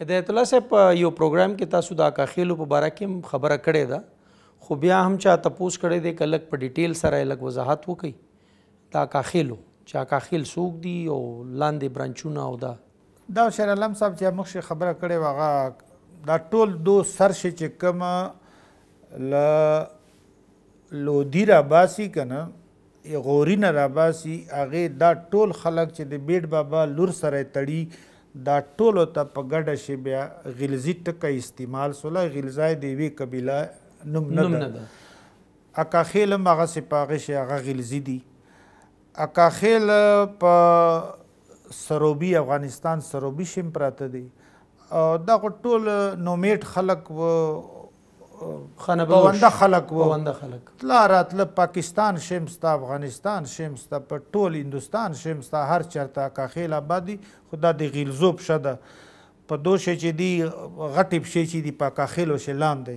هدایت الله صاحب یو پروګرام کې تاسو د اکاخیلو په باره کې خبره کړې ده خو بیا هم چا تپوس کړی دی کلک په ډیټیل سره لږ وضاحت وکړي دا اکاخیلو چې اکاخیل څوک دی او لاندې برانچونه او دا دا شیر علم صاحب چې موږ خبره کړې واغه دا ټول دو سر شي چې کوم ل لودی را باسي کنه غوري نه راباسي هغه دا ټول خلک چې د بیډ بابا لور سره تړي دا ټولو ته په ګډه شي بیا غلزی ټکه استعمال سوله غلزای دیوی قبیله نوم نه ده اکا خیل هغه سپاغه شي هغه غلزی دي اکا خیل په سروبي افغانستان سروبي شیم پراته دي دا ټول نومیټ خلک و خانه بونده خلق وو بونده خلق تلا راتله پاکستان شمستا افغانستان شمستا په ټول هندستان شمستا هر چرته کاخیل آبادی خدا دی غیلزوب شده په دوشه چې دی غټب شي چې دی پاکاخیلو شلان دی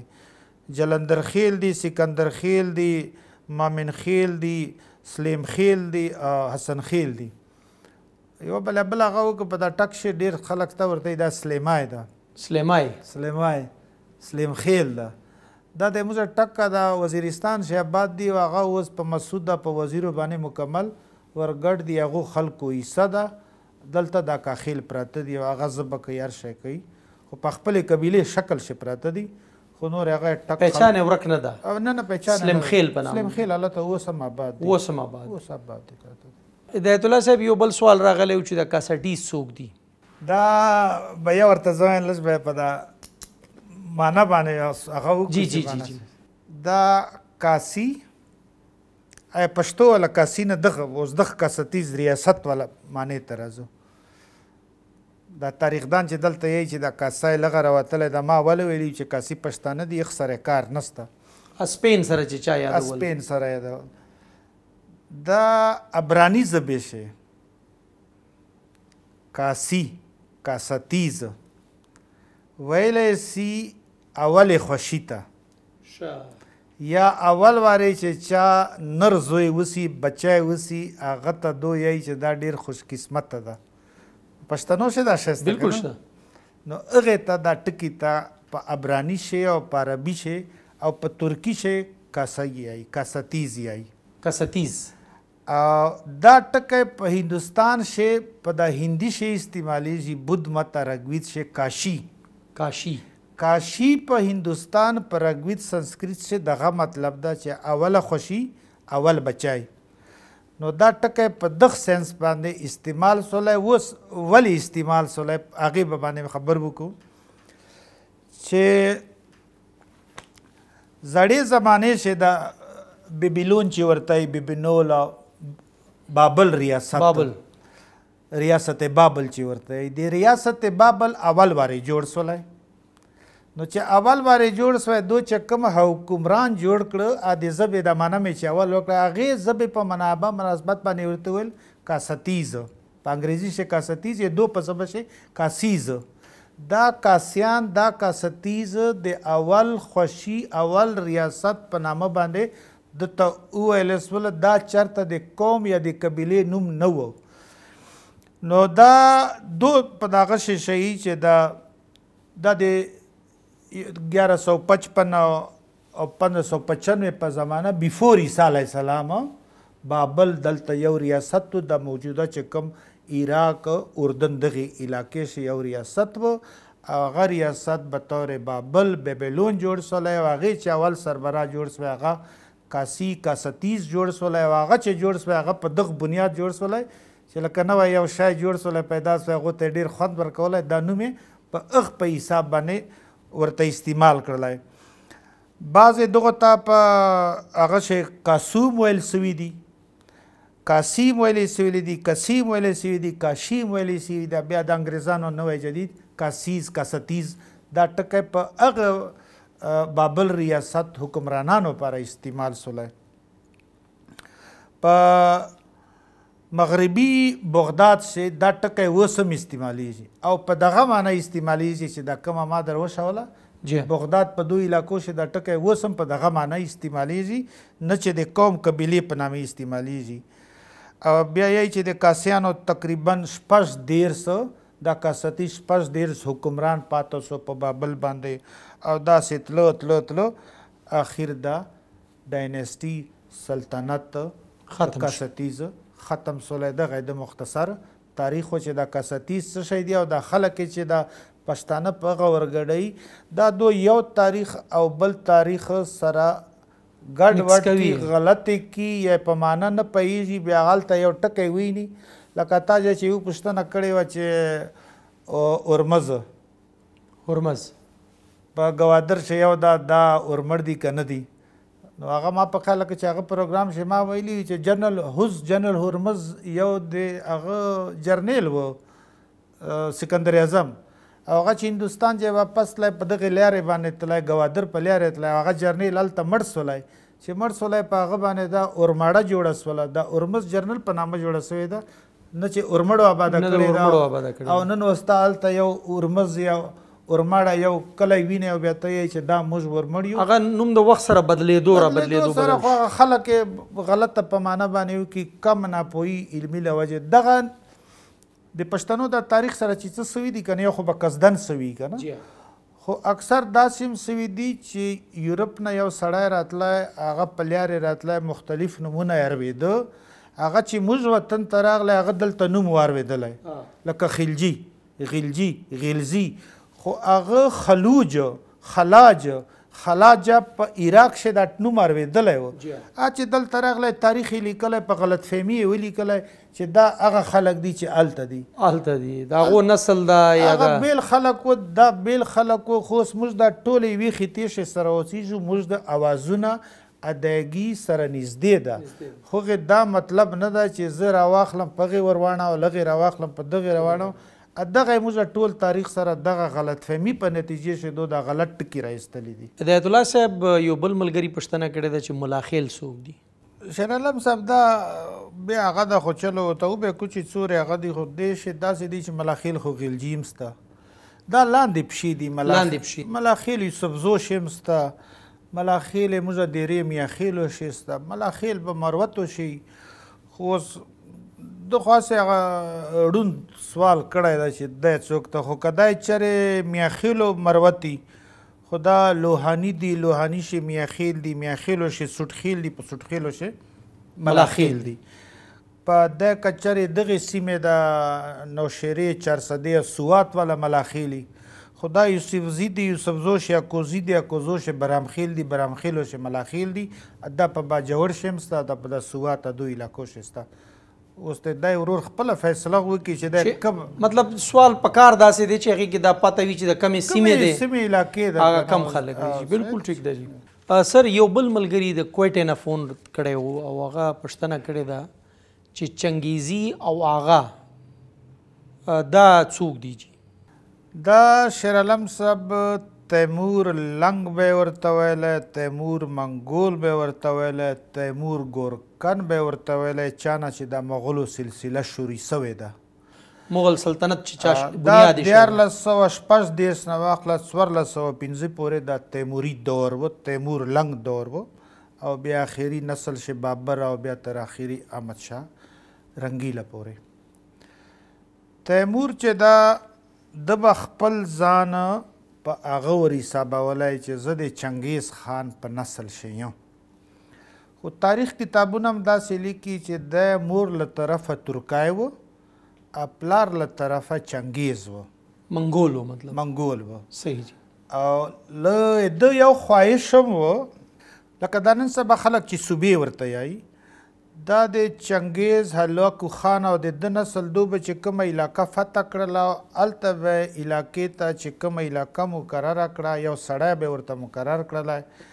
جلندر خیل دی سکندر خیل دی مامن خیل دی سلیم خیل دی حسن خیل دی یو بل بل هغه وک په دا ټک شي ډیر خلک ته ورته دا سلیمای دا سلیمای سلیمای سلیم خیل ده دا د موږ ټکه دا وزیرستان شهباد دی واغه اوس په مسعود په وزیر باندې مکمل ورګړ دی هغه خلکو یې صدا دلته دا کاخیل پراته دی واغه زبک یار شي کوي خو په خپل قبيله شکل شي پراته دی خو نور هغه ټک پہچان ورک نه ده نه نه پہچان سلم خیل بنا سلم خیل الله ته وسم آباد وسم آباد وسم آباد دی هدایت الله صاحب یو بل سوال راغلی چې دا کاسټی سوق دی دا بیا ورته ځان لږ به په دا معنا باندې هغه وکړي جی جی جی جی دا کاسی ا پښتو ولا کاسی نه دغه اوس دغه کاستیز ریاست ولا معنی ترازو دا تاریخ دان چې دلته یی چې دا کاسای لغه راوتل دا ما ول ویلی چې کاسی پښتانه دی یخ سره کار نسته اسپین سره چې چا یاد ول اسپین سره یاد دا ابرانی زبې شه کاسی کاستیز ویلې سی اول خوشیته یا اول واری چې چا نر زوی وسی بچای وسی هغه ته دوی چې دا ډیر خوش قسمت ده پښتنو شه دا شسته بالکل شه نو هغه ته دا ټکی ته په ابرانی شي او په عربي شي او په ترکی شي کاسای ای کاساتیز ای کاساتیز دا ټکی په هندستان شي په د هندي شي استعمالي جی بودھ مت رغوید شي کاشی کاشی کاشی په هندستان پر اګوید سنسکریت سے دغه مطلب دا چې اوله خوشي اول بچای نو دا ټکی په دغ سنس باندې استعمال سولای وس ولی استعمال سولای هغه به باندې خبر وکړو چې زړې زمانه شه دا بیبیلون چې ورته بیبینول بابل ریاست بابل ریاست بابل چې ورته دی ریاست بابل اول واره جوړ سولای نو چې اول باندې جوړ سوی دو چې کوم حکمران جوړ کړ ا دې زبې د معنی مې چې اول وکړه هغه زبې په منابه مناسبت باندې ورته ویل کا ستیز په انګریزي شي کا ستیز دو په سبب شي کا سیز دا کاسیان دا کا ستیز د اول خوشي اول ریاست په نامه باندې د ته او ال اس ول دا چرته د قوم یا د قبيله نوم نه وو نو دا دو په داغه شي چې دا د 1155 او 1595 په زمانہ بیفور عیسی علی السلام بابل دلته یو ریاست د موجوده چې کوم عراق اردن دغه علاقې شي یو ریاست وو هغه ریاست به طور بابل بیبلون جوړ سولی او هغې چې اول سربرا جوړ سوی هغه کاسی کاستیز جوړ سولی او هغه چې جوړ سوی هغه په دغه بنیاد جوړ سولی چې لکه نوی یو شی جوړ سولی پیدا سوی هغو ته ډېر خوند ورکولی دا نوم یې په اغ په حساب باندې ورته استعمال کړلای بعض دغه ته په هغه شی قاسوم ویل سوي دي قاسم ویل سوي دي قاسم ویل سوي دي قاسم ویل سوي دي بیا د انګريزانو نوې جدید قاسیز قستیز دا ټکه په هغه بابل ریاست حکمرانانو لپاره استعمال سولای په مغربي بغداد سے دا ټکی وسم استعمالیږي او په دغه معنی استعمالیږي چې دا کومه ماده وشوله بغداد په دوه علاقو شه دا ټکی وسم په دغه معنی استعمالیږي نه چې د قوم قبيله په نامه استعمالیږي او بیا یې چې د کاسیانو تقریبا شپږ ډیر سو دا کاستی شپږ ډیر حکمران پاتو سو په بابل باندې او دا ستلو تلو تلو اخر دا ډاینسټي سلطنت ختم کاستی ختم سولې دغه د مختصر تاریخ چې دا کستی څه شی دی او دا خلک چې دا پښتانه په غورګړی دا دو یو تاریخ او بل تاریخ سره ګډ وډ کی غلطی کی یا پمانه نه پېږي بیا غلطه یو ټکی وی ني لکه تا چې یو پښتنه کړي و چې اورمز اورمز په گوادر شیو دا دا اورمړ دی کنه دی نو هغه ما په کاله کې چې هغه پروګرام شي ما ویلي چې جنرال حز جنرال هرمز یو د هغه جرنیل و سکندر اعظم هغه چې هندستان چې واپس لای په دغه لارې باندې تلای گوادر په لارې تلای هغه جرنیل الته مړ سولای چې مړ سولای په هغه باندې دا اورماړه جوړه سوله دا اورمز جرنل په نامه جوړه سوې ده نه چې اورمړو آباد کړی دا او نن وستا الته یو اورمز یو ورمړه یو کله ویني او بیا ته چې دا موږ ورمړ یو هغه نوم د وخت سره بدلېدو را بدلېدو سره خلک غلط په معنا باندې کې کم نه پوي علمي لوجه دغه د پښتنو د تاریخ سره چې څه سوي دي کنه خو به قصدن سوي کنه خو اکثر دا سیم سوي دي چې یورپ نه یو سړی راتلای هغه پلیارې راتلای مختلف نمونه یې ارویده هغه چې موږ وطن ته راغلی هغه دلته نوم واروېدلی لکه خلجي غلجي غلزي خو هغه خلوج خلاج خلاج په عراق شه د ټنو مرویدلې و ا چې دل ترغله تاریخي لیکل په غلط فهمي ولیکل چې دا هغه خلق دي چې الته دي الته دي دا غو نسل دا یا دا بیل خلق و دا بیل خلق و خو سمج دا ټوله وی ختیش سره اوسې جو مج د اوازونه ادایګي سره نږدې ده خو دا مطلب نه ده چې زه راواخلم په غي ورواڼه او لغي راواخلم په دغه روانه دغه موږ ټول تاریخ سره دغه غلط فهمي په نتیجه شه دوه د غلط ټکی راځتلې دي هدایت الله صاحب یو بل ملګری پښتنه کړې ده چې ملاخیل سوق دي شهر علم صاحب دا بیا هغه د خو چلو ته به کوچ څوره هغه دی خو دې شه داسې دي چې ملاخیل خو غلجیم ستا دا لاندې پشي دي ملاخیل ملاخیل سبزو شمستا ملاخیل موږ ډېرې میاخیل شستا ملاخیل به مروتو شي خو اوس د خاصه غړوند سوال کړی دا چې د څوک ته خو کدای چرې میاخیلو مروتی خدا لوهانی دی لوهانی شي میاخیل دی میاخیلو شي سټخیل دی په سټخیلو شي ملاخیل دی په د کچرې دغه سیمې د نوشری چرسدې سوات ولا ملاخیلی خدا یوسف زیدی یوسف زوش یا کوزی دی یا کوزوش برامخیل دی برامخیلو شي ملاخیل دی ادا په باجور شمستا د په د سوات د دوه علاقو شستا اوس ته دای ورور خپل فیصله وکړي چې د کم مطلب سوال پکار داسې دی چې هغه کې دا پته وی چې د کمې سیمې دی سیمې علاقې دا هغه کم خلک دی بالکل ټیک دی سر یو بل ملګری د کوټې نه فون کړي وو او هغه پښتنه کړي دا چې چنګیزی او هغه دا څوک دی دا شیر علم صاحب تیمور لنګ به ورته ویل تیمور منګول به ورته ویل تیمور ګورکن به ورته ویل چانه چې د مغولو سلسله شوري سوې ده مغل سلطنت چې چا بنیاد شو دا 1416 دیس نه واخله 1415 پورې د تیموري دور و تیمور لنګ دور و او بیا اخیری نسل شي بابر او بیا تر اخیری احمد شاه رنگیله پورې تیمور چې دا د خپل ځان په هغه ور حسابولای چې زه د چنګیز خان په نسل شیم خو تاریخ کتابونه هم داسې لیکي چې د مور له طرفه ترکای و پلار له طرفه چنګیز و منګول و مطلب منګول و صحیح جی او له د یو خواهشم و لکه دا نن سبا خلک چې صوبې ورته یایي دا د چنګیز هلاکو خان او د د نسل دوبه چې کومه علاقه فتح کړله هلته به علاقې ته چې کومه علاقه مقرره کړه یو سړی به ورته مقرر کړلی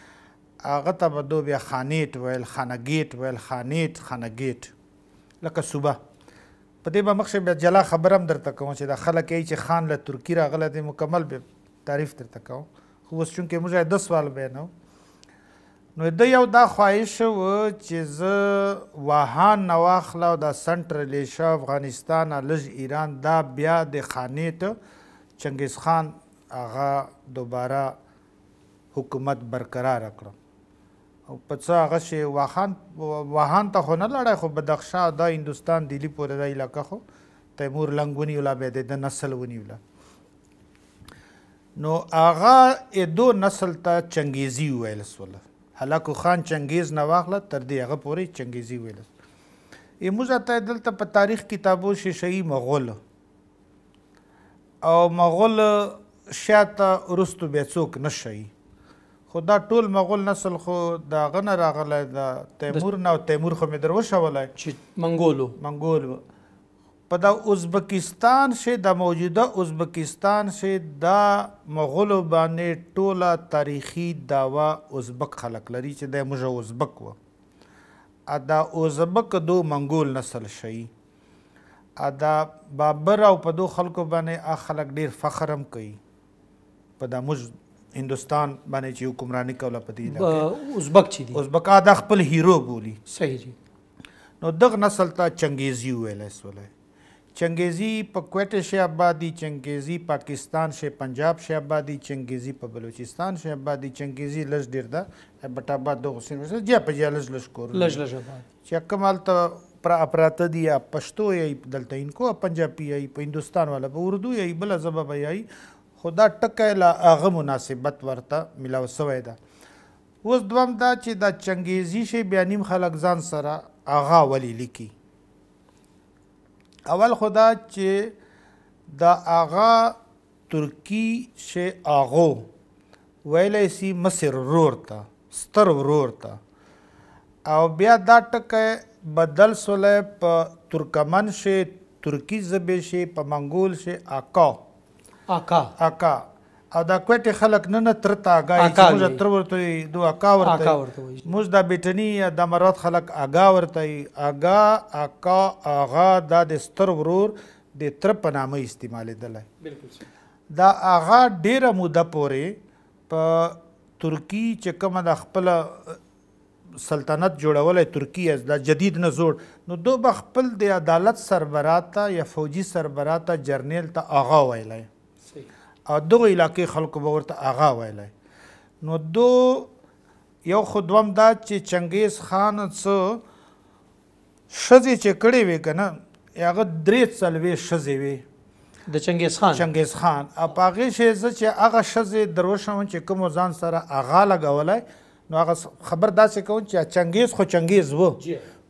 هغه ته به دو بیا خانیټ ویل خانګیټ ویل خانیټ خانګیټ لکه صوبه په دې به مخکې بیا جلا خبره هم درته کوم چې دا خلک یې چې خان له ترکیې راغلی دی مکمل به تعریف درته کوم خو اوس چونکې موږ د سوال بیانو نو د یو دا خواهش و چې زه واهان نواخل او د سنټر لیشا افغانستان لږ ایران دا بیا د خانې ته چنګیز خان هغه دوباره حکومت برقرار کړ او پڅا هغه شی واهان واهان ته خو نه لړای خو بدخشا د هندستان دلی پورې د علاقې خو تیمور لنګونی ولا به د نسل ونی ولا نو هغه ادو نسل ته چنګیزی ویل سول هلاکو خان چنګیز نه واخله تر دې هغه پورې چنګیزي ویل اموزه ته دلته په تاریخ کتابو شیشهي مغول او مغول شاته ورستو به څوک نشي خو دا ټول مغول نسل خو دا غنه راغله دا تیمور نه تیمور خو مې درو شولای چې منګولو منګولو په د ازبکستان شه د موجوده ازبکستان شه د مغول باندې ټوله تاریخي داوا ازبک خلق لري چې د مجه ازبک و ادا ازبک دو منګول نسل شي ادا بابر او په دو خلکو باندې ا خلک ډیر فخرم کوي په د مج هندستان باندې چې حکمرانی کوله په دې ازبک چي دي ازبک ادا خپل هیرو بولی صحیح جی نو دغه نسل ته چنګیزی ویل اسوله چنګیزی په کوټه شی آبادی چنګیزی پاکستان شی پنجاب شی آبادی چنګیزی په بلوچستان شی آبادی چنګیزی لږ ډیر ده بټا آباد دغه سین وسه جیا په جیا لږ لږ کور لږ لږ آباد چې کمال ته پر اپراته دی پښتو یې دلته انکو پنجابی یې په هندستان والا په اردو یې بل زبب یې خدا ټکه لا اغه مناسبت ورته ملاو سوی ده اوس دوم دا چې دا چنګیزی شی بیا نیم خلک ځان سره اغا ولی لیکي اول خدا چې دا آغا ترکی شی آغو ویلې سی مصر رور تا ستر رور تا او بیا دا ټکه بدل سولې په ترکمن شی ترکی زبې شی په منګول شی آقا آقا آقا او دا کوټه خلک نن تر تاګا موږ تر ورته دو اکا ورته موږ دا بیٹنی د مرات خلک اگا ورته اگا اکا اغا دا د ستر ورور د تر په نامه استعمال دلای بالکل دا اغا ډیره موده پورې په ترکی چې کوم د خپل سلطنت جوړولې ترکی از دا جدید نه جوړ نو دو بخپل د عدالت سربراتا یا فوجي سربراتا جرنیل ته اغا ویلای او دغه علاقې خلکو به ورته آغا ویلی نو دو یو خودوم دا چې چنګیز خان څه شزې چې کړې وې کنه هغه درې څلوې شزې وې د چنګیز خان چنګیز خان او پاغه شی چې هغه شزې دروشم چې کوم ځان سره آغا لګولای نو هغه خبر داسې کوم چې چنګیز خو چنګیز وو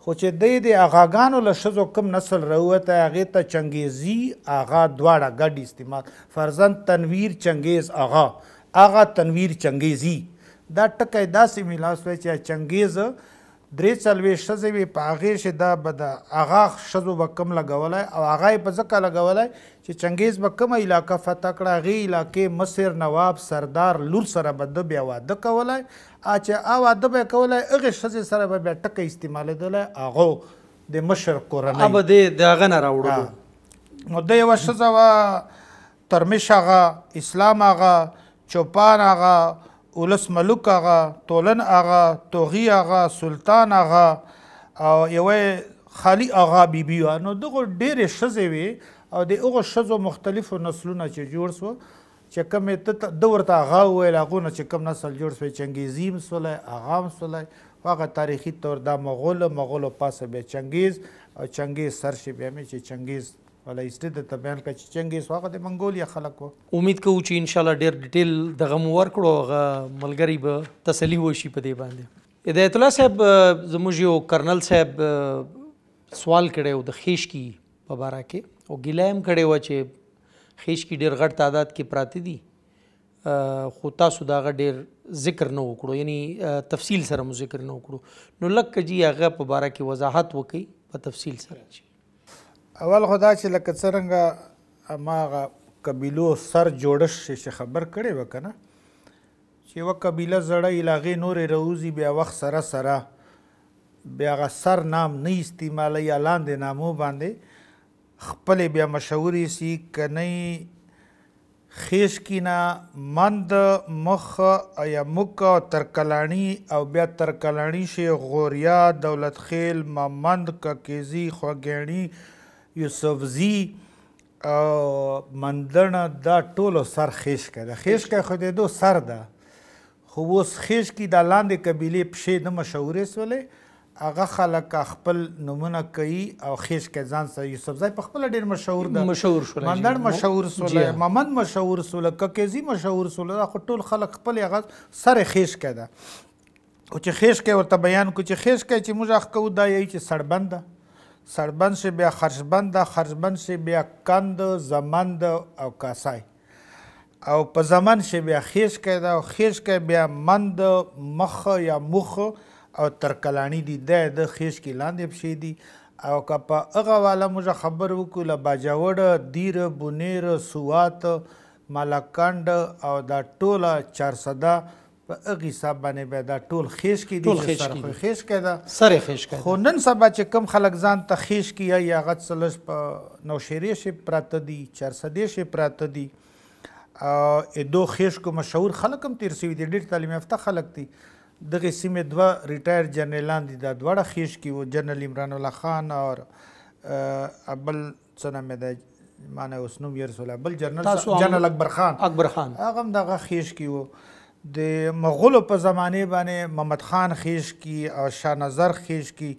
خو چې د دې اغاګانو له شزو کم نسل روته هغه ته چنګیزی اغا دواړه ګډ استعمال فرزند تنویر چنګیز اغا اغا تنویر چنګیزی دا ټکی داسې ملاس وای چې چنګیز درې څلوېښت ښځې وي په هغې چې دا به د هغه ښځو به کم لګولی او هغه یې په ځکه لګولی چې چنګیز به کومه علاقه فتح کړه هغې علاقې مصر نواب سردار لور سره به ده بیا واده کولی چې هغه واده به یې کولی هغې ښځې سره به بیا ټکه استعمالېدلی هغو د مشر کورنۍ به دې د هغه نه راوړو نو ده یوه ښځه وه ترمش هغه اسلام هغه چوپان هغه ولس ملک هغه تولن هغه توغي هغه سلطان هغه او یو خالی هغه بیبي نو دغه ډېرې شزې وي او د هغه شزو مختلفو نسلونه چې جوړ سو چې کوم ته د ورته هغه ویل هغه نه چې کوم نسل جوړ سو چنګیزیم سولای اغام سولای هغه تاریخي تور د مغول مغول پاسه به چنګیز او چنګیز سرشي به مې چې چنګیز ولا ایسته ته بیان کچ چنګیز واغه د منګولیا خلک امید کوو چې ان شاء الله ډیر ډیټیل دغه مور کړو غ ملګری به تسلی وشي په دې باندې هدایت الله صاحب زموږ یو کرنل صاحب سوال کړي او د خیش کی په بارا کې او ګیلایم کړي و چې خیش کی ډیر غټ تعداد کې پراتی دي خو تاسو دا ډیر ذکر نه وکړو یعنی تفصیل سره مو ذکر نه وکړو نو لکه جی هغه په باره کې وضاحت وکړي په تفصیل سره چې اول خدا چې لکه څنګه ماغه قبیلو سر جوړش چې خبر کړي وکنه چې و قبیله زړه الهغه نورې روزي بیا وخت سره سره بیا غ سر نام نه استعمالي اعلان دي نامو باندې خپل بیا مشهوري سي کني خیش کینا مند مخ یا مک ترکلانی او بیا ترکلانی شي غوریا دولت خیل ممند ککیزی خوګېړی یوسفزي او مندړه دا ټولو سر خیش کړه خیش کړه خو دې دو سر ده خو اوس خیش کې د لاندې قبيله پښې د مشورې سولې هغه خلک خپل نمونه کوي او خیش کې ځان سره یوسف زای په خپل ډیر مشهور ده مشهور شول مندړ مشهور شول محمد مشهور شول ککېزي مشهور شول خو ټول خلک خپل هغه سره خیش کې ده او چې خیش کې ورته بیان کو چې خیش کې چې موږ اخ کو دا یی چې سړبند ده سربند شي بیا خرشبند خرشبند شي بیا کند زمند او کاسای او په زمن شي بیا خیش کيده او خیش کې بیا مند مخ یا مخ او ترکلانی دی د خیش کې لاندې بشي دی او که په هغه والا موږ خبر وکړو له باجوړ دیر بونیر سوات ملکند او دا ټوله چارصدا په اغه حساب باندې به دا ټول خیش کې دي سره خیش کې دا سره خیش کې خو نن سبا چې کم خلک ځان ته خیش کې یا غت سلش په نوشری شي پراته دي چار سدې شي پراته دي ا دو خیش کو مشهور خلک هم تیر سوي دي ډېر تعلیم یافته خلک دي دغه سیمه دوه ریټایر جنرالان دي دا دوړه خیش کې و جنرال عمران الله خان او ابل څنګه مې ده معنی اوس نوم یې رسول بل جنرال جنرال اکبر خان اکبر خان هغه دغه خیش کی وو د مغولو په زمانه باندې محمد خان خیش کی او شاه نظر خیش کی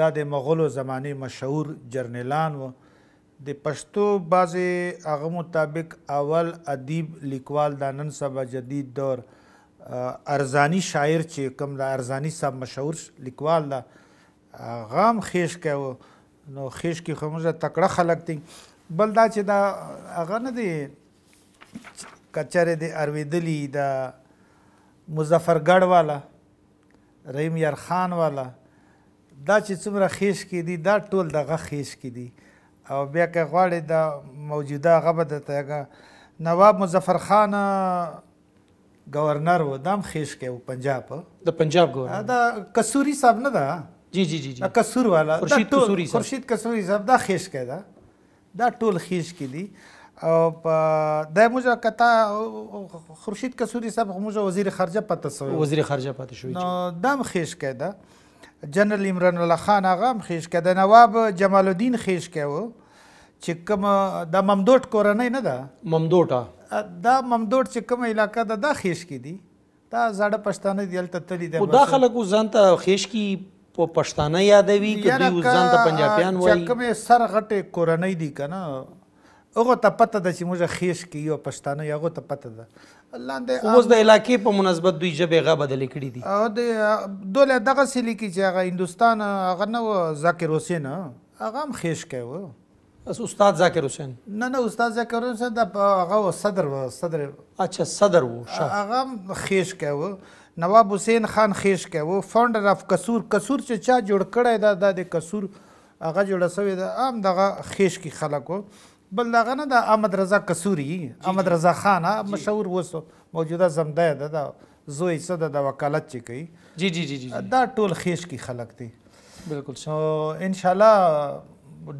د د مغولو زمانه مشهور جرنیلان و د پښتو بازي هغه مطابق اول ادیب لیکوال د نن سبا جدید دور ارزانی شاعر چې کوم د ارزانی صاحب مشهور لیکوال دا غام خیش کو نو خیش کی خموزه تکړه خلک دي بل دا چې دا هغه نه دی کچره دی ارویدلی دا مظفرګړ والا رحیم یار خان والا دا چې څومره خیش کې دي دا ټول دغه خیش کې دي او بیا که غواړې د موجوده غبه د تاګه نواب مظفر خان گورنر و دام خیش کې و پنجاب د پنجاب گورنر دا کسوري صاحب نه دا جی جی جی جی کسور والا خورشید کسوري صاحب خورشید کسوري صاحب دا خیش کې دا دا ټول خیش کې دي او د موږ کته خورشید کسوري صاحب موږ وزیر خارجه پته سو وزیر خارجه پته شوی نو دم خیش کده جنرال عمران الله خان هغه هم خیش کده نواب جمال الدین خیش کاوه چې کوم د ممدوټ کورنۍ نه ده ممدوټه دا ممدوټ چې کوم علاقہ ده دا خیش کی دي دا زړه پښتانه دی تل تل دی دا خلک ځان ته خیش کی په پښتانه یادوي کدی ځان ته پنجابیان وایي چې کوم سر غټه کورنۍ دي کنه هغه ته پته ده چې موږ خیش کې یو پښتانه یو هغه ته پته ده لاندې اوس د علاقې په مناسبت دوی ژبه غا بدلې کړې دي او د دوله دغه سلی کې چې هغه هندستان هغه نه ذاکر حسین هغه هم خیش کې و اس استاد ذاکر حسین نه نه استاد ذاکر حسین د هغه صدر و صدر اچھا صدر و هغه خیش کاوه نواب حسین خان خیش کاوه فاونډر اف قصور قصور چې چا جوړ کړی دا د قصور هغه جوړ شوی دا عام دغه خیش کی خلکو بل دغه نه د احمد رضا کسوري احمد رضا خان مشهور وسو موجوده زمده ده دا زوی څه د وکالت چې کوي جی جی جی جی دا ټول خیش کی خلک دي بالکل سو ان شاء الله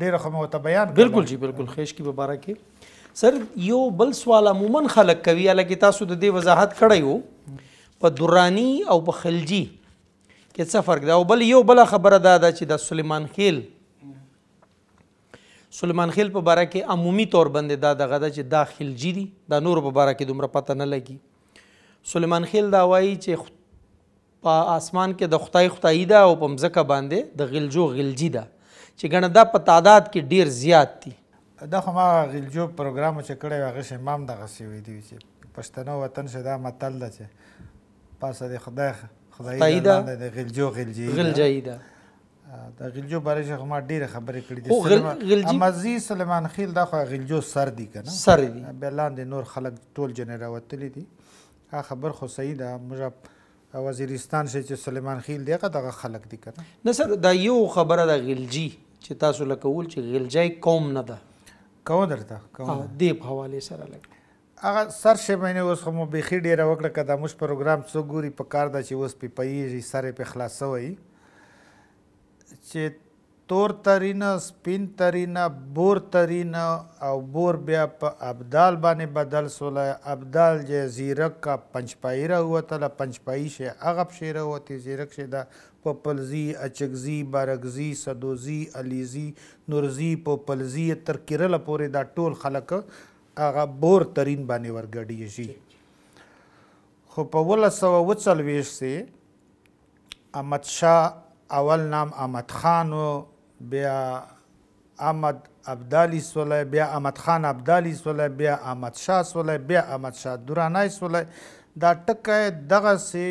ډیره خو مو ته بیان بالکل جی بالکل خیش کی مبارکي سر یو بل سوال عموما خلک کوي الکه تاسو د دې وضاحت کړی وو په دورانی او په خلجی کې څه فرق دا او بل یو بل خبره دا ده چې د سليمان خیل سليمان خیل په باره کې عمومي طور باندې دا دغه ده چې دا خلجي دي دا نور په باره کې دومره پته نه لګي سليمان خیل دا وایي چې په اسمان کې د خدای خدای ده او په مځکه باندې د غلجو غلجي ده چې ګڼه دا په تعداد کې ډیر زیات دي دا خو ما غلجو پروګرام چې کړی و هغه شی مام دغه سوي دی چې پښتنو وطن شه دا متل ده چې پاسه د خدای خدای ده د غلجو غلجي غلجي ده د غلجو بارے څخه ما ډیره خبرې کړې دي غلجی امزي سليمان خیل دا خو غلجو سر دی کنه سر دی بلان د نور خلک ټول جنرا وتلی دي ها خبر خو صحیح ده موږ وزیرستان شې چې سليمان خیل دی هغه خلک دي کنه نه سر دا یو خبره ده غلجی چې تاسو لکه ول چې غلجی قوم نه ده کو درته کو دی په حواله سره لګ هغه سر شې مینه اوس هم به خې ډیره وکړه کده مش پروګرام څو ګوري په کار ده چې اوس په پیږي سره په خلاصوي چې تور ترینه سپین ترینه بور ترینه او بور بیا په ابدال باندې بدل سوله ابدال چې زیرک کا پنچپایی را وتله پنچپایی شي هغه شي را وتی زیرک شي دا پپلزی اچکزی بارکزی صدوزی علیزی نورزی پپلزی تر کیرله پورې دا ټول خلک هغه بور ترين باندې ورګډی شي خو په 1940 سي احمد شاه اول نام احمد خان و بیا احمد ابدالی سوله بیا احمد خان ابدالی سوله بیا احمد شاه سوله بیا احمد شاه درانی سوله دا ټکه دغه سي